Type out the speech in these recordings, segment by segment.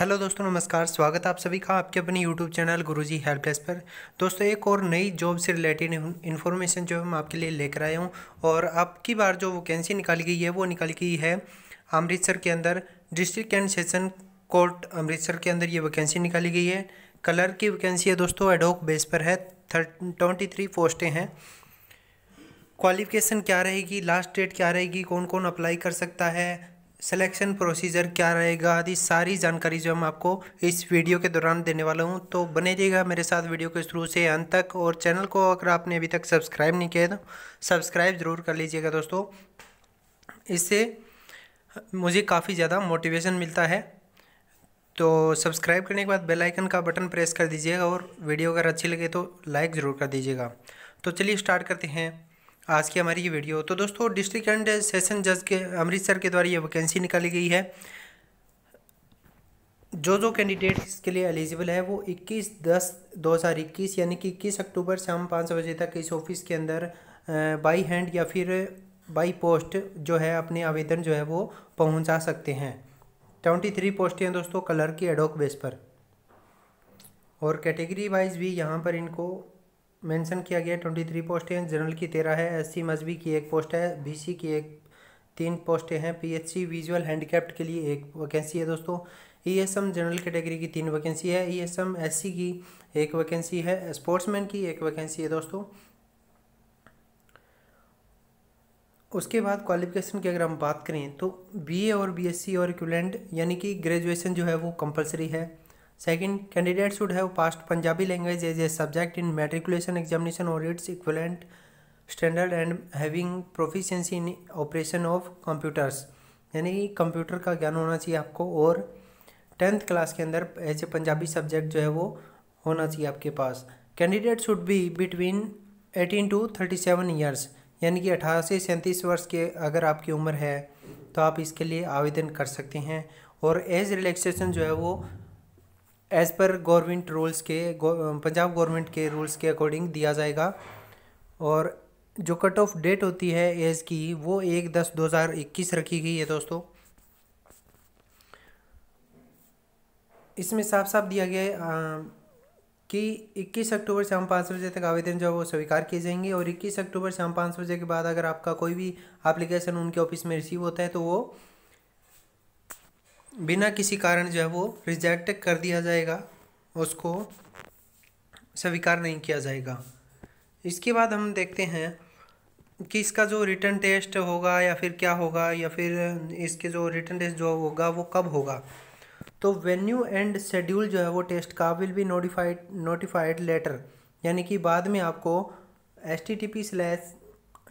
hello दोस्तों नमस्कार स्वागत है आप सभी का आपके अपने YouTube channel Guruji help desk पर दोस्तों एक और नई जॉब से रिलेटेड इन्फॉर्मेशन जो है मैं आपके लिए लेकर आए हूँ और अब की बार जो वैकेंसी निकाली गई है वो निकाली गई है अमृतसर के अंदर district and session court Amritsar के अंदर ये वैकेंसी निकाली गई है कलर की वैकेंसी है दोस्तों एडोक बेस पर है ट्वेंटी थ्री पोस्टें हैं क्वालिफिकेशन क्या रहेगी लास्ट डेट क्या रहेगी कौन कौन अप्लाई कर सकता है सिलेक्शन प्रोसीजर क्या रहेगा आदि सारी जानकारी जो हम आपको इस वीडियो के दौरान देने वाला हूँ तो बने रहिएगा मेरे साथ वीडियो के थ्रू से अंत तक और चैनल को अगर आपने अभी तक सब्सक्राइब नहीं किया तो सब्सक्राइब ज़रूर कर लीजिएगा दोस्तों इससे मुझे काफ़ी ज़्यादा मोटिवेशन मिलता है तो सब्सक्राइब करने के बाद बेल आइकन का बटन प्रेस कर दीजिएगा और वीडियो अगर अच्छी लगे तो लाइक ज़रूर कर दीजिएगा तो चलिए स्टार्ट करते हैं आज की हमारी ये वीडियो तो दोस्तों डिस्ट्रिक्ट एंड सेशन जज के अमृतसर के द्वारा ये वैकेंसी निकाली गई है जो जो कैंडिडेट इसके लिए एलिजिबल है वो 21 दस 2021 यानी कि 21 अक्टूबर शाम पाँच बजे तक इस ऑफिस के अंदर बाई हैंड या फिर बाई पोस्ट जो है अपने आवेदन जो है वो पहुंचा सकते हैं ट्वेंटी थ्री पोस्टें हैं दोस्तों कलर की एडोक बेस पर और कैटेगरी वाइज भी यहाँ पर इनको मेंशन किया गया ट्वेंटी थ्री पोस्टें हैं जनरल की तेरह है एस सी मजहबी की एक पोस्ट है सी की एक तीन पोस्टें हैं सी विजुअल हैंडीकैप्ट के लिए एक वैकेंसी है दोस्तों एम जनरल कैटेगरी की तीन वैकेंसी है एस सी की एक वैकेंसी है स्पोर्ट्समैन की एक वैकेंसी है दोस्तों उसके बाद क्वालिफिकेशन की अगर हम बात करें तो बीए और बीएससी और इक्विलेंट यानी कि ग्रेजुएशन जो है वो कंपलसरी है second candidate should have passed Punjabi language as a subject in matriculation examination और its equivalent standard and having proficiency in operation of computers यानी कि कंप्यूटर का ज्ञान होना चाहिए आपको और टेंथ क्लास के अंदर एज ए पंजाबी सब्जेक्ट जो है वो होना चाहिए आपके पास candidate should be between eighteen to thirty seven years यानी कि अठारह से सैंतीस वर्ष के अगर आपकी उम्र है तो आप इसके लिए आवेदन कर सकते हैं और एज रिलैक्सेशन जो है वो एज़ पर गवर्नमेंट रूल्स के पंजाब गवर्नमेंट um, के रूल्स के अकॉर्डिंग दिया जाएगा और जो कट ऑफ डेट होती है एज की वो एक दस दो हज़ार इक्कीस रखी गई है दोस्तों इसमें साफ साफ दिया गया है um, कि 21 अक्टूबर शाम पाँच बजे तक आवेदन जो है वो स्वीकार किए जाएंगे और 21 अक्टूबर शाम पाँच बजे के बाद अगर आपका कोई भी एप्लीकेशन उनके ऑफिस में रिसीव होता है तो वो बिना किसी कारण जो है वो रिजेक्ट कर दिया जाएगा उसको स्वीकार नहीं किया जाएगा इसके बाद हम देखते हैं कि इसका जो रिटर्न टेस्ट होगा या फिर क्या होगा या फिर इसके जो रिटर्न टेस्ट जो होगा वो कब होगा तो वेन्यू एंड शेड्यूल जो है वो टेस्ट का will be notified notified letter यानी कि बाद में आपको S T T P slash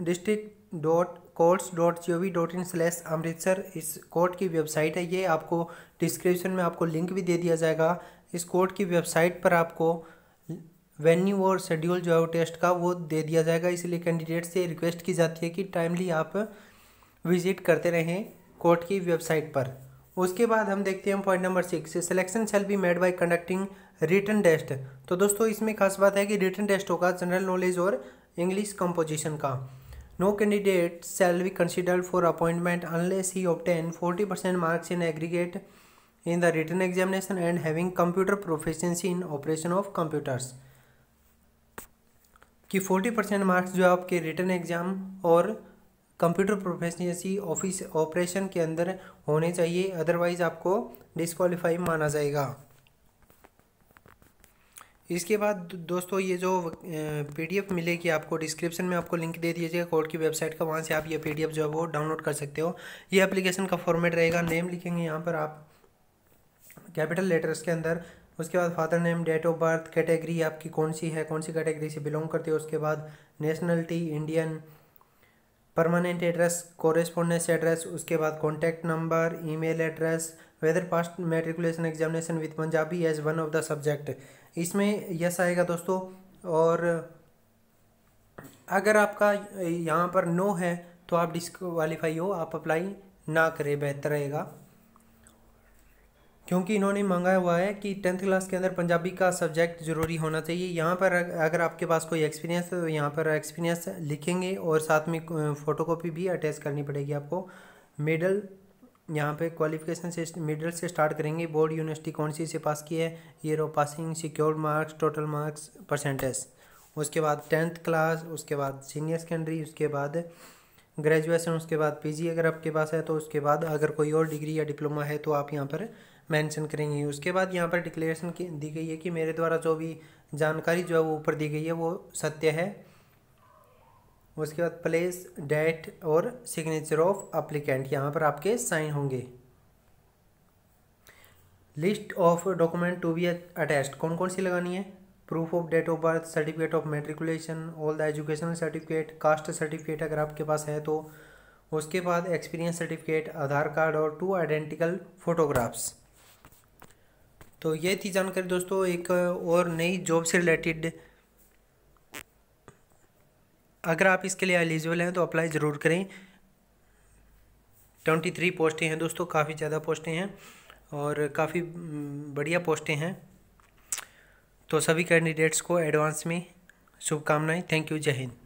district dot courts dot G O V dot in slash Amritsar इस कोर्ट की वेबसाइट है ये आपको डिस्क्रिप्शन में आपको लिंक भी दे दिया जाएगा इस कोर्ट की वेबसाइट पर आपको वेन्यू और शेड्यूल जो है वो टेस्ट का वो दे दिया जाएगा इसलिए कैंडिडेट से रिक्वेस्ट की जाती है कि टाइमली आप विजिट करते रहें कोर्ट की वेबसाइट पर उसके बाद हम देखते हैं point number six selection shall be made by conducting written test तो दोस्तों इसमें खास बात है कि रिटर्न टेस्ट होगा जनरल नॉलेज और इंग्लिश कंपोजिशन का No candidate shall be considered for appointment unless he obtain 40% marks in aggregate in the written examination and having computer proficiency in operation of computers कि 40 percent marks जो आपके written exam और computer proficiency office operation के अंदर होने चाहिए otherwise आपको disqualify माना जाएगा इसके बाद दोस्तों ये जो पीडीएफ मिलेगी आपको डिस्क्रिप्शन में आपको लिंक दे दीजिएगा कोर्ट की वेबसाइट का वहाँ से आप ये पीडीएफ जो है वो डाउनलोड कर सकते हो ये एप्लीकेशन का फॉर्मेट रहेगा नेम लिखेंगे यहाँ पर आप कैपिटल लेटर्स के अंदर उसके बाद father name date of birth category आपकी कौन सी है कौन सी कैटेगरी से बिलोंग करते हो उसके बाद nationality Indian permanent address correspondence address उसके बाद contact number email address whether passed matriculation examination with Punjabi as one of the subject इसमें यस आएगा दोस्तों और अगर आपका यहाँ पर नो है तो आप डिस्कवालीफाई हो आप अप्लाई ना करें बेहतर रहेगा क्योंकि इन्होंने मांगा हुआ है कि टेंथ क्लास के अंदर पंजाबी का सब्जेक्ट ज़रूरी होना चाहिए यहाँ पर अगर आपके पास कोई एक्सपीरियंस है तो यहाँ पर एक्सपीरियंस लिखेंगे और साथ में फ़ोटोकॉपी भी अटैच करनी पड़ेगी आपको मिडल यहाँ पे क्वालिफिकेशन से मिडल से स्टार्ट करेंगे बोर्ड यूनिवर्सिटी कौन सी से पास की है year of passing secured marks total marks percentage उसके बाद टेंथ क्लास उसके बाद सीनियर सेकेंडरी उसके बाद ग्रेजुएसन उसके बाद पीजी अगर आपके पास है तो उसके बाद अगर कोई और डिग्री या डिप्लोमा है तो आप यहाँ पर मेंशन करेंगे उसके बाद यहाँ पर डिक्लेरेशन की दी गई है कि मेरे द्वारा जो भी जानकारी जो है वो ऊपर दी गई है वो सत्य है उसके बाद प्लेस डेट और सिग्नेचर ऑफ अप्लीकेंट यहाँ पर आपके साइन होंगे list of document to be attach कौन कौन सी लगानी है proof of date of birth certificate of matriculation all the educational certificate caste certificate अगर आपके पास है तो उसके बाद एक्सपीरियंस सर्टिफिकेट आधार कार्ड और टू आइडेंटिकल फोटोग्राफ्स तो ये थी जानकारी दोस्तों एक और नई जॉब से रिलेटेड अगर आप इसके लिए एलिजिबल हैं तो अप्लाई ज़रूर करें ट्वेंटी थ्री पोस्टें हैं दोस्तों काफ़ी ज़्यादा पोस्टें हैं और काफ़ी हम्म, बढ़िया पोस्टें हैं तो सभी कैंडिडेट्स को एडवांस में शुभकामनाएं थैंक यू जय हिंद